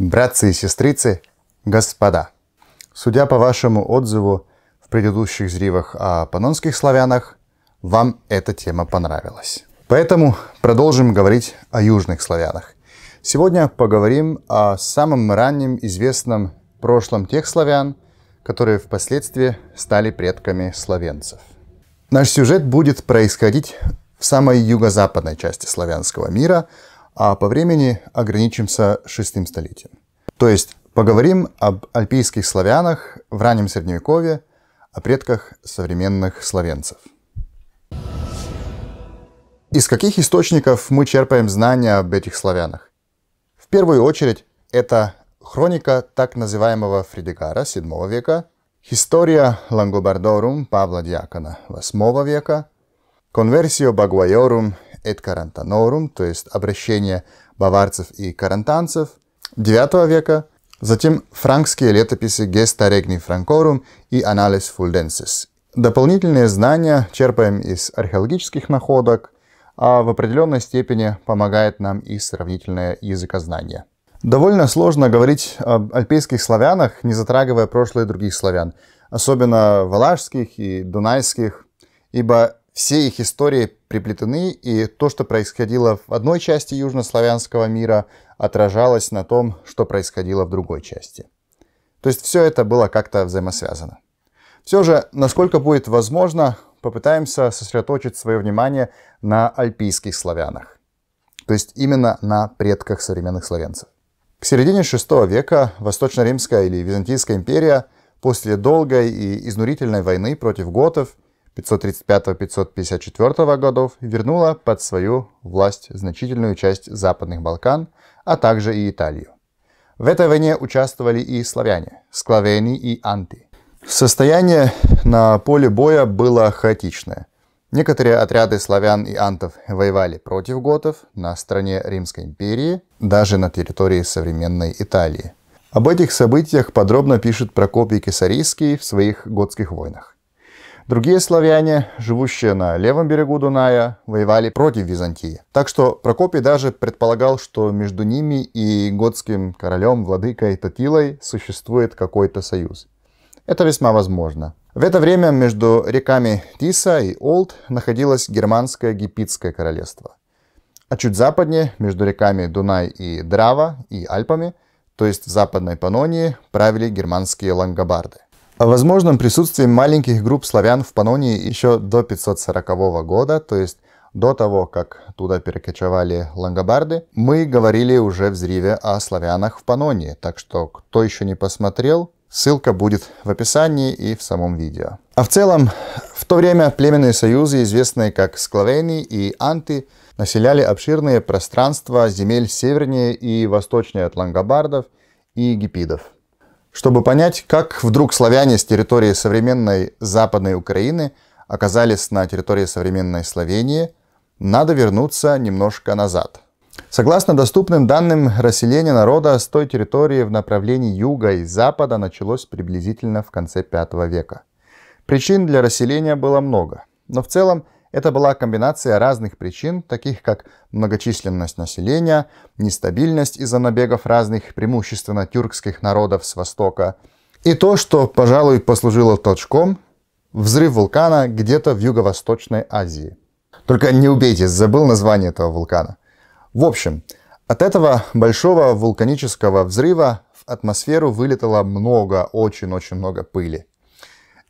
Братцы и сестрицы, господа! Судя по вашему отзыву в предыдущих зривах о панонских славянах, вам эта тема понравилась. Поэтому продолжим говорить о южных славянах. Сегодня поговорим о самом раннем известном прошлом тех славян, которые впоследствии стали предками славянцев. Наш сюжет будет происходить в самой юго-западной части славянского мира – а по времени ограничимся шестым столетием. То есть поговорим об альпийских славянах в раннем Средневековье, о предках современных славянцев. Из каких источников мы черпаем знания об этих славянах? В первую очередь это хроника так называемого Фредегара VII века, история Лангобардорум Павла Дьякона VIII века, Конверсио Багуайорум et Carantonorum, то есть обращение баварцев и карантанцев IX века, затем франкские летописи Gesta Regni Francorum и Annales Fuldensis. Дополнительные знания черпаем из археологических находок, а в определенной степени помогает нам и сравнительное языкознание. Довольно сложно говорить об альпийских славянах, не затрагивая прошлое других славян, особенно валашских и дунайских, ибо все их истории приплетены, и то, что происходило в одной части южнославянского мира, отражалось на том, что происходило в другой части. То есть все это было как-то взаимосвязано. Все же, насколько будет возможно, попытаемся сосредоточить свое внимание на альпийских славянах, то есть именно на предках современных славянцев. К середине VI века Восточно-Римская или Византийская империя после долгой и изнурительной войны против готов – 535-554 годов вернула под свою власть значительную часть Западных Балкан, а также и Италию. В этой войне участвовали и славяне, склавени и анты. Состояние на поле боя было хаотичное. Некоторые отряды славян и антов воевали против готов на стороне Римской империи, даже на территории современной Италии. Об этих событиях подробно пишет Прокопий Кесарийский в своих «Готских войнах». Другие славяне, живущие на левом берегу Дуная, воевали против Византии. Так что Прокопий даже предполагал, что между ними и готским королем, владыкой Татилой существует какой-то союз. Это весьма возможно. В это время между реками Тиса и Олд находилось германское Гипитское королевство. А чуть западнее, между реками Дунай и Драва и Альпами, то есть в западной Панонии, правили германские лангобарды о возможном присутствии маленьких групп славян в Панонии еще до 540 года, то есть до того, как туда перекочевали лангобарды, мы говорили уже в Зриве о славянах в Панонии, так что кто еще не посмотрел, ссылка будет в описании и в самом видео. А в целом, в то время племенные союзы, известные как Склавени и Анты, населяли обширные пространства земель севернее и восточнее от лангобардов и гипидов чтобы понять, как вдруг славяне с территории современной Западной Украины оказались на территории современной Словении, надо вернуться немножко назад. Согласно доступным данным, расселение народа с той территории в направлении юга и запада началось приблизительно в конце V века. Причин для расселения было много, но в целом – это была комбинация разных причин, таких как многочисленность населения, нестабильность из-за набегов разных, преимущественно тюркских народов с востока, и то, что, пожалуй, послужило толчком – взрыв вулкана где-то в Юго-Восточной Азии. Только не убейте, забыл название этого вулкана. В общем, от этого большого вулканического взрыва в атмосферу вылетало много, очень-очень много пыли,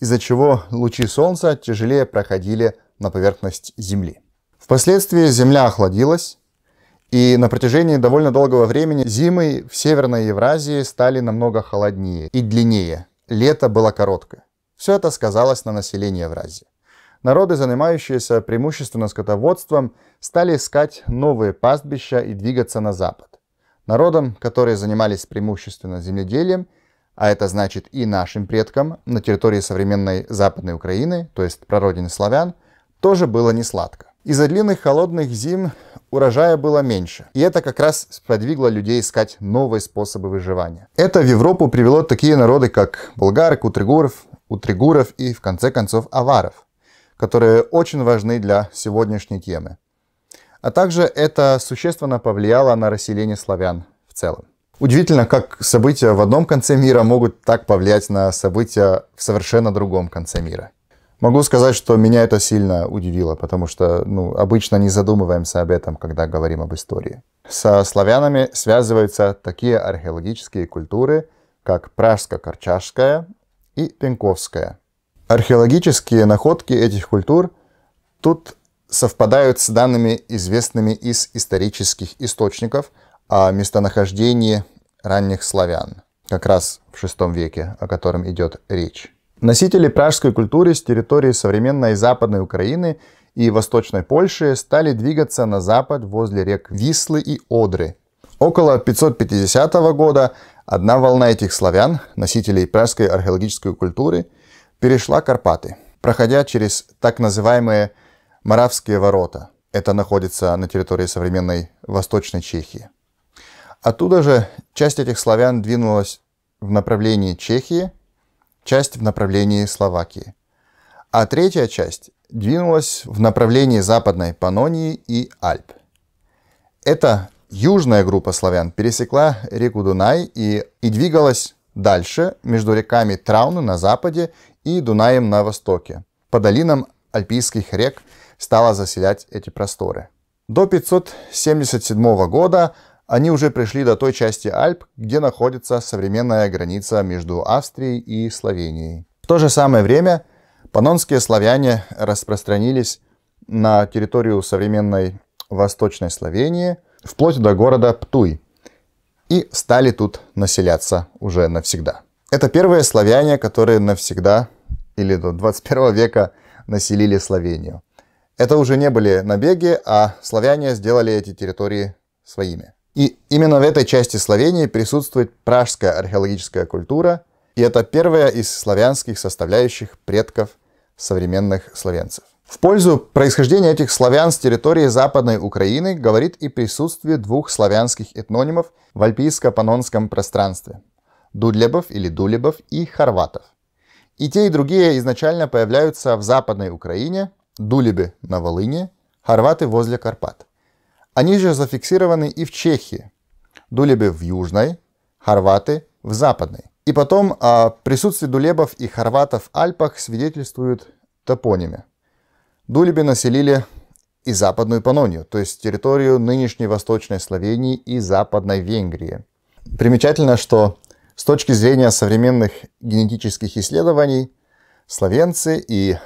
из-за чего лучи Солнца тяжелее проходили на поверхность Земли. Впоследствии Земля охладилась, и на протяжении довольно долгого времени зимы в Северной Евразии стали намного холоднее и длиннее. Лето было короткое. Все это сказалось на населении Евразии. Народы, занимающиеся преимущественно скотоводством, стали искать новые пастбища и двигаться на запад. Народам, которые занимались преимущественно земледелием, а это значит и нашим предкам на территории современной Западной Украины, то есть прародины славян – тоже было не сладко. Из-за длинных холодных зим урожая было меньше. И это как раз сподвигло людей искать новые способы выживания. Это в Европу привело такие народы, как болгары, кутригуров, утригуров и, в конце концов, аваров, которые очень важны для сегодняшней темы. А также это существенно повлияло на расселение славян в целом. Удивительно, как события в одном конце мира могут так повлиять на события в совершенно другом конце мира. Могу сказать, что меня это сильно удивило, потому что ну, обычно не задумываемся об этом, когда говорим об истории. Со славянами связываются такие археологические культуры, как Пражско-Корчашская и Пенковская. Археологические находки этих культур тут совпадают с данными, известными из исторических источников о местонахождении ранних славян, как раз в VI веке, о котором идет речь. Носители пражской культуры с территории современной Западной Украины и Восточной Польши стали двигаться на запад возле рек Вислы и Одры. Около 550 года одна волна этих славян, носителей пражской археологической культуры, перешла Карпаты, проходя через так называемые Моравские ворота. Это находится на территории современной Восточной Чехии. Оттуда же часть этих славян двинулась в направлении Чехии – часть в направлении Словакии. А третья часть двинулась в направлении Западной Панонии и Альп. Эта южная группа славян пересекла реку Дунай и, и двигалась дальше между реками Трауны на западе и Дунаем на востоке. По долинам альпийских рек стала заселять эти просторы. До 577 года они уже пришли до той части Альп, где находится современная граница между Австрией и Словенией. В то же самое время панонские славяне распространились на территорию современной Восточной Словении, вплоть до города Птуй, и стали тут населяться уже навсегда. Это первые славяне, которые навсегда или до 21 века населили Словению. Это уже не были набеги, а славяне сделали эти территории своими. Именно в этой части Словении присутствует пражская археологическая культура, и это первая из славянских составляющих предков современных словенцев. В пользу происхождения этих славян с территории Западной Украины говорит и присутствие двух славянских этнонимов в альпийско-панонском пространстве – Дудлебов или Дулебов и Хорватов. И те, и другие изначально появляются в Западной Украине, Дулебы на Волыне, Хорваты возле Карпат. Они же зафиксированы и в Чехии, Дулебы в Южной, хорваты в Западной. И потом о а, присутствии дулебов и хорватов в Альпах свидетельствуют топонимы. Дулеби населили и Западную Панонию, то есть территорию нынешней Восточной Словении и Западной Венгрии. Примечательно, что с точки зрения современных генетических исследований, словенцы и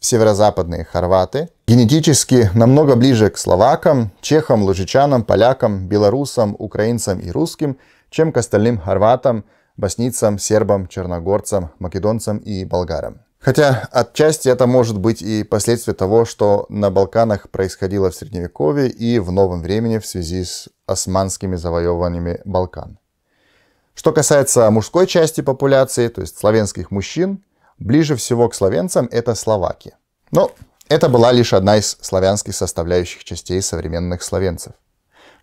северо-западные хорваты генетически намного ближе к словакам, чехам, лужичанам, полякам, белорусам, украинцам и русским, чем к остальным хорватам, босницам, сербам, черногорцам, македонцам и болгарам. Хотя отчасти это может быть и последствия того, что на Балканах происходило в Средневековье и в новом времени в связи с османскими завоеваниями Балкан. Что касается мужской части популяции, то есть славянских мужчин, ближе всего к славянцам это словаки. Но это была лишь одна из славянских составляющих частей современных словенцев.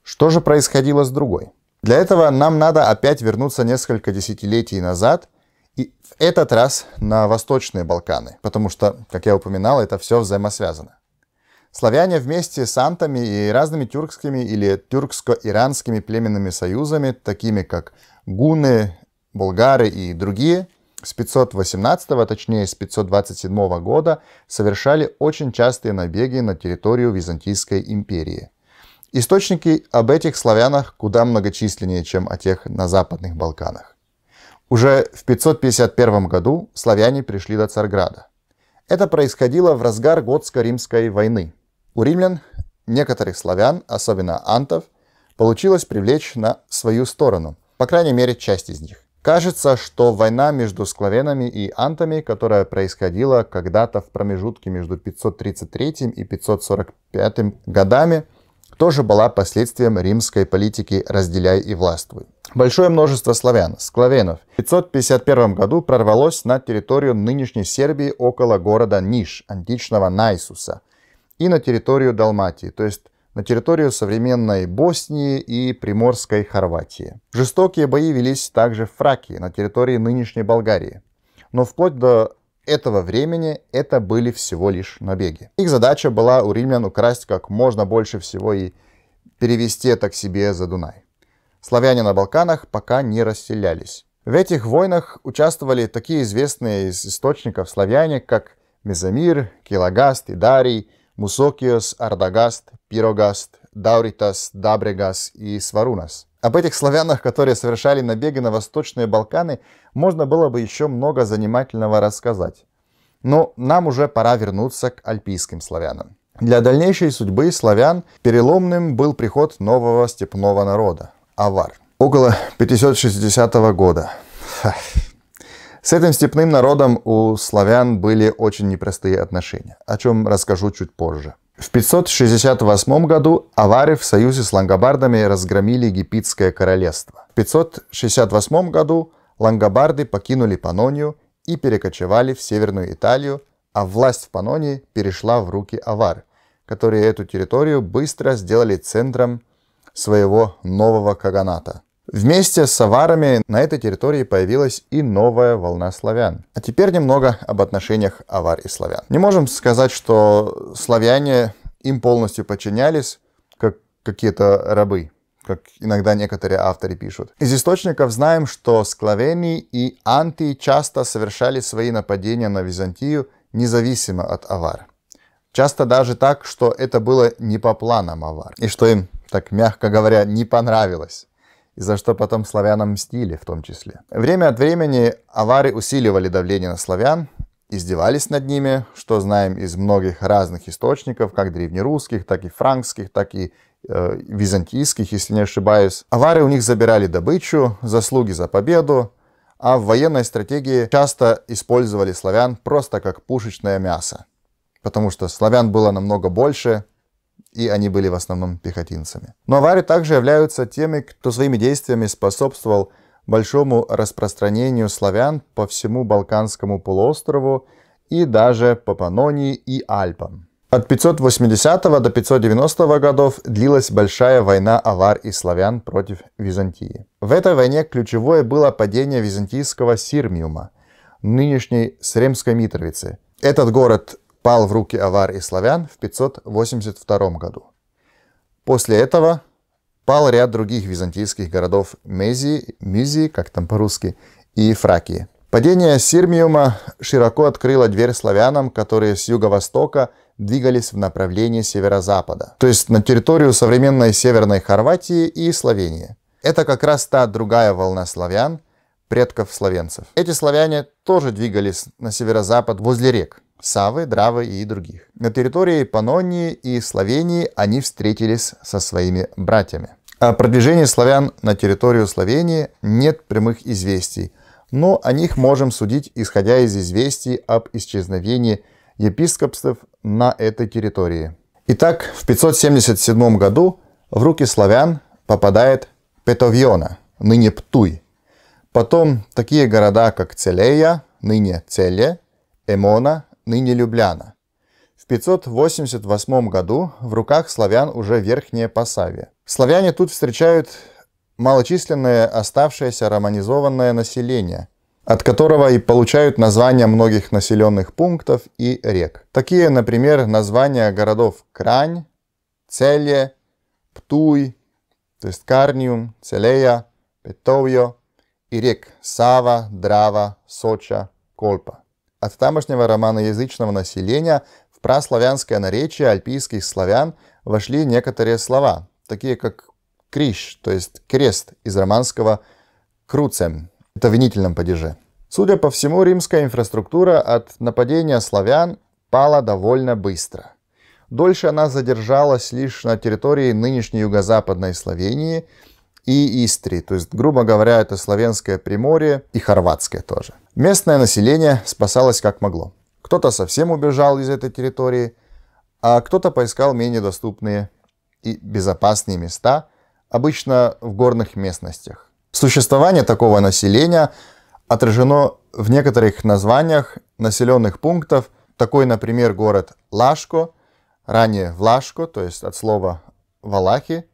Что же происходило с другой? Для этого нам надо опять вернуться несколько десятилетий назад и в этот раз на Восточные Балканы, потому что, как я упоминал, это все взаимосвязано. Славяне вместе с антами и разными тюркскими или тюркско-иранскими племенными союзами, такими как гуны, болгары и другие – с 518, точнее с 527 года совершали очень частые набеги на территорию Византийской империи. Источники об этих славянах куда многочисленнее, чем о тех на Западных Балканах. Уже в 551 году славяне пришли до Царграда. Это происходило в разгар Готско-Римской войны. У римлян некоторых славян, особенно антов, получилось привлечь на свою сторону, по крайней мере часть из них. Кажется, что война между склавенами и антами, которая происходила когда-то в промежутке между 533 и 545 годами, тоже была последствием римской политики «разделяй и властвуй». Большое множество славян, склавенов, в 551 году прорвалось на территорию нынешней Сербии около города Ниш, античного Найсуса, и на территорию Далматии, то есть на территорию современной Боснии и Приморской Хорватии. Жестокие бои велись также в Фракии, на территории нынешней Болгарии. Но вплоть до этого времени это были всего лишь набеги. Их задача была у римлян украсть как можно больше всего и перевести это к себе за Дунай. Славяне на Балканах пока не расселялись. В этих войнах участвовали такие известные из источников славяне, как Мезамир, Килагаст, и Дарий. Мусокиос, Ардагаст, Пирогаст, Дауритас, Дабрегас и Сварунас. Об этих славянах, которые совершали набеги на Восточные Балканы, можно было бы еще много занимательного рассказать. Но нам уже пора вернуться к альпийским славянам. Для дальнейшей судьбы славян переломным был приход нового степного народа – авар. Около 560 года. С этим степным народом у славян были очень непростые отношения, о чем расскажу чуть позже. В 568 году авары в союзе с лангобардами разгромили египетское королевство. В 568 году лангобарды покинули Панонию и перекочевали в Северную Италию, а власть в Панонии перешла в руки авар, которые эту территорию быстро сделали центром своего нового каганата – Вместе с аварами на этой территории появилась и новая волна славян. А теперь немного об отношениях авар и славян. Не можем сказать, что славяне им полностью подчинялись, как какие-то рабы как иногда некоторые авторы пишут. Из источников знаем, что склавении и анти часто совершали свои нападения на Византию независимо от авар. Часто даже так, что это было не по планам авар, и что им, так мягко говоря, не понравилось и за что потом славянам мстили в том числе. Время от времени авары усиливали давление на славян, издевались над ними, что знаем из многих разных источников, как древнерусских, так и франкских, так и э, византийских, если не ошибаюсь. Авары у них забирали добычу, заслуги за победу, а в военной стратегии часто использовали славян просто как пушечное мясо, потому что славян было намного больше, и они были в основном пехотинцами. Но авары также являются теми, кто своими действиями способствовал большому распространению славян по всему Балканскому полуострову и даже по Панонии и Альпам. От 580 до 590 годов длилась большая война авар и славян против Византии. В этой войне ключевое было падение византийского Сирмиума, нынешней Сремской Митровицы. Этот город пал в руки авар и славян в 582 году. После этого пал ряд других византийских городов Мезии, Мизии, как там по-русски, и Фракии. Падение Сирмиума широко открыло дверь славянам, которые с юго-востока двигались в направлении северо-запада, то есть на территорию современной Северной Хорватии и Словении. Это как раз та другая волна славян, предков славянцев. Эти славяне тоже двигались на северо-запад возле рек, Савы, Дравы и других. На территории Панонии и Словении они встретились со своими братьями. О продвижении славян на территорию Словении нет прямых известий, но о них можем судить, исходя из известий об исчезновении епископств на этой территории. Итак, в 577 году в руки славян попадает Петовьона, ныне Птуй. Потом такие города, как Целея, ныне Целе, Эмона, ныне Любляна. В 588 году в руках славян уже верхнее Посавия. Славяне тут встречают малочисленное оставшееся романизованное население, от которого и получают названия многих населенных пунктов и рек. Такие, например, названия городов Крань, Целье, Птуй, то есть Карниум, Целея, Петовьо и рек Сава, Драва, Соча, Колпа. От тамошнего романоязычного населения в праславянское наречие альпийских славян вошли некоторые слова, такие как «криш», то есть «крест» из романского «круцем». Это в винительном падеже. Судя по всему, римская инфраструктура от нападения славян пала довольно быстро. Дольше она задержалась лишь на территории нынешней юго-западной Словении – и Истрии, то есть, грубо говоря, это Славянское Приморье и Хорватское тоже. Местное население спасалось как могло. Кто-то совсем убежал из этой территории, а кто-то поискал менее доступные и безопасные места, обычно в горных местностях. Существование такого населения отражено в некоторых названиях населенных пунктов, такой, например, город Лашко, ранее Влашко, то есть от слова Валахи.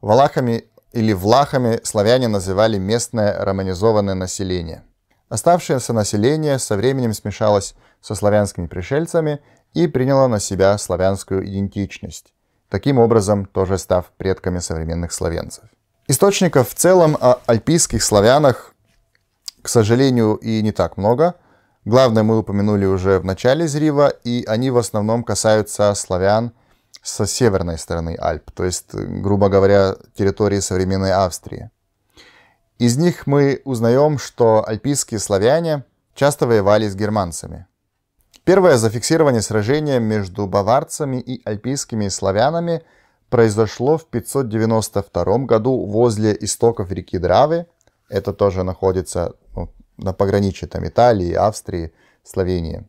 Валахами или влахами славяне называли местное романизованное население. Оставшееся население со временем смешалось со славянскими пришельцами и приняло на себя славянскую идентичность, таким образом тоже став предками современных славянцев. Источников в целом о альпийских славянах, к сожалению, и не так много. Главное мы упомянули уже в начале зрива, и они в основном касаются славян – со северной стороны Альп, то есть, э, грубо говоря, территории современной Австрии. Из них мы узнаем, что альпийские славяне часто воевали с германцами. Первое зафиксирование сражения между баварцами и альпийскими славянами произошло в 592 году возле истоков реки Дравы. Это тоже находится ну, на пограничье там, Италии, Австрии, Словении.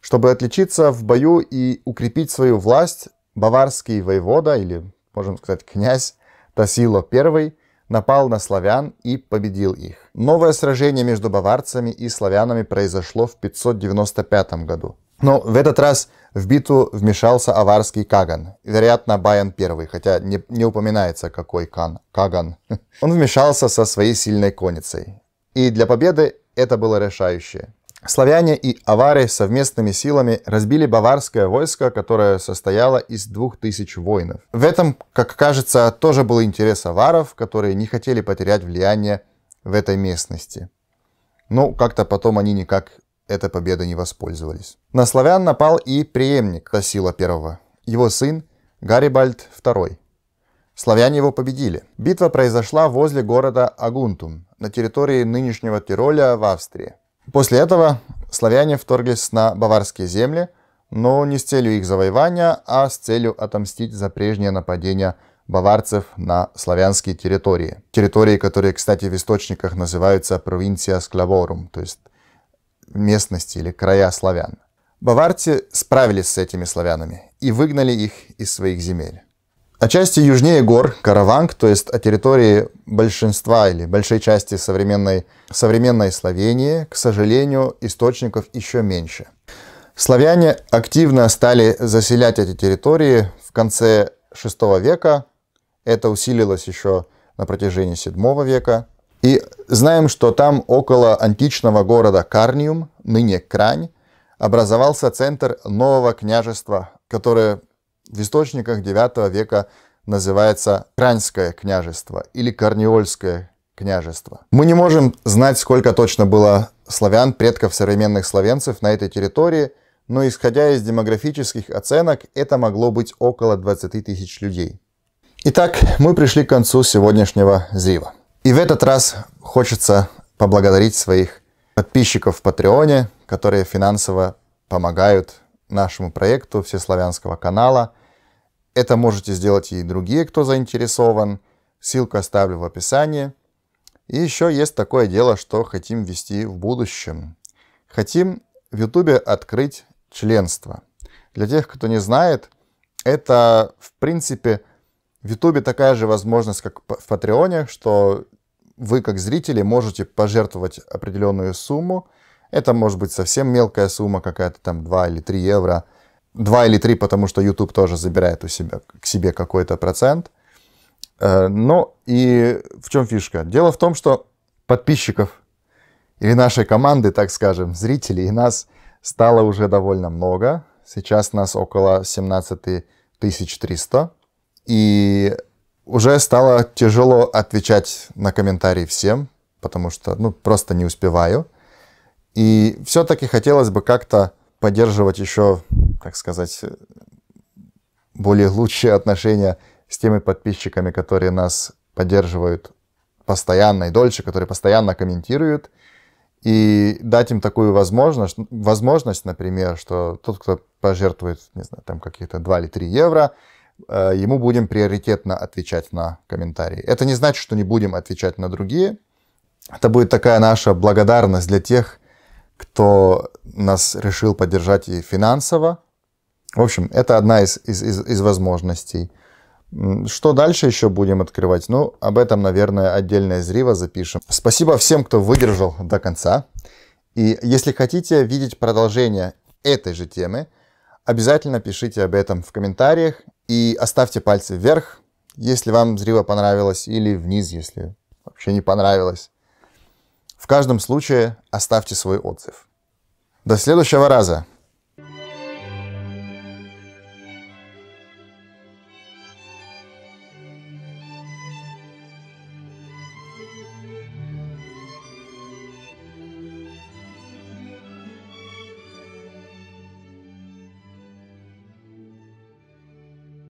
Чтобы отличиться в бою и укрепить свою власть, баварский воевода, или, можем сказать, князь Тасило I, напал на славян и победил их. Новое сражение между баварцами и славянами произошло в 595 году. Но в этот раз в битву вмешался аварский Каган, вероятно, Баян I, хотя не, не упоминается, какой кан, Каган. Он вмешался со своей сильной конницей. И для победы это было решающее. Славяне и авары совместными силами разбили баварское войско, которое состояло из двух тысяч воинов. В этом, как кажется, тоже был интерес аваров, которые не хотели потерять влияние в этой местности. Но ну, как-то потом они никак этой победой не воспользовались. На славян напал и преемник Тасила I, его сын Гарибальд II. Славяне его победили. Битва произошла возле города Агунтум, на территории нынешнего Тироля в Австрии. После этого славяне вторглись на баварские земли, но не с целью их завоевания, а с целью отомстить за прежнее нападение баварцев на славянские территории. Территории, которые, кстати, в источниках называются провинция Склаворум, то есть местности или края славян. Баварцы справились с этими славянами и выгнали их из своих земель. Отчасти южнее гор Караванг, то есть о территории большинства или большей части современной, современной Словении, к сожалению, источников еще меньше. Славяне активно стали заселять эти территории в конце VI века. Это усилилось еще на протяжении VII века. И знаем, что там около античного города Карниум, ныне Крань, образовался центр нового княжества, которое в источниках IX века называется Кранское княжество или Корнеольское княжество. Мы не можем знать, сколько точно было славян, предков современных славянцев на этой территории, но исходя из демографических оценок, это могло быть около 20 тысяч людей. Итак, мы пришли к концу сегодняшнего зрива. И в этот раз хочется поблагодарить своих подписчиков в Патреоне, которые финансово помогают нашему проекту Всеславянского канала – это можете сделать и другие, кто заинтересован. Ссылку оставлю в описании. И еще есть такое дело, что хотим вести в будущем. Хотим в YouTube открыть членство. Для тех, кто не знает, это, в принципе, в YouTube такая же возможность, как в Патреоне, что вы, как зрители, можете пожертвовать определенную сумму. Это может быть совсем мелкая сумма, какая-то там 2 или 3 евро – два или три, потому что YouTube тоже забирает у себя, к себе какой-то процент. Э, но и в чем фишка? Дело в том, что подписчиков или нашей команды, так скажем, зрителей и нас стало уже довольно много. Сейчас нас около 17 300. И уже стало тяжело отвечать на комментарии всем, потому что ну, просто не успеваю. И все-таки хотелось бы как-то поддерживать еще так сказать, более лучшие отношения с теми подписчиками, которые нас поддерживают постоянно и дольше, которые постоянно комментируют, и дать им такую возможность, возможность, например, что тот, кто пожертвует, не знаю, там какие-то 2 или 3 евро, э, ему будем приоритетно отвечать на комментарии. Это не значит, что не будем отвечать на другие. Это будет такая наша благодарность для тех, кто нас решил поддержать и финансово, в общем, это одна из, из, из, из возможностей. Что дальше еще будем открывать? Ну, об этом, наверное, отдельное зриво запишем. Спасибо всем, кто выдержал до конца. И если хотите видеть продолжение этой же темы, обязательно пишите об этом в комментариях и оставьте пальцы вверх, если вам зриво понравилось, или вниз, если вообще не понравилось. В каждом случае оставьте свой отзыв. До следующего раза!